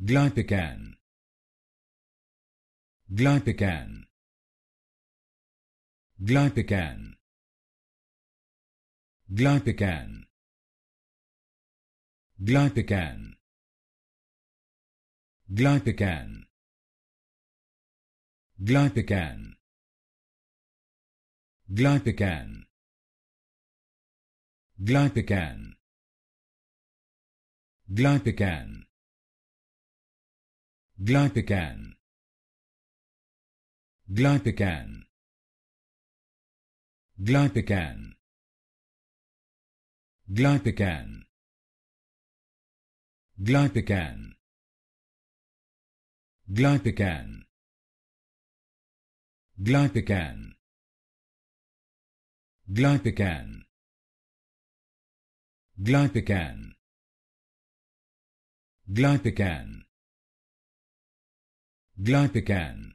Glypican Glypican Glypican Glypican Glypican Glypican Glypican Glypican Glypican Glypican Glypican Glypican Glypican Glypican Glypican Glypican Glypican Glypican Glypican Glypican Glypican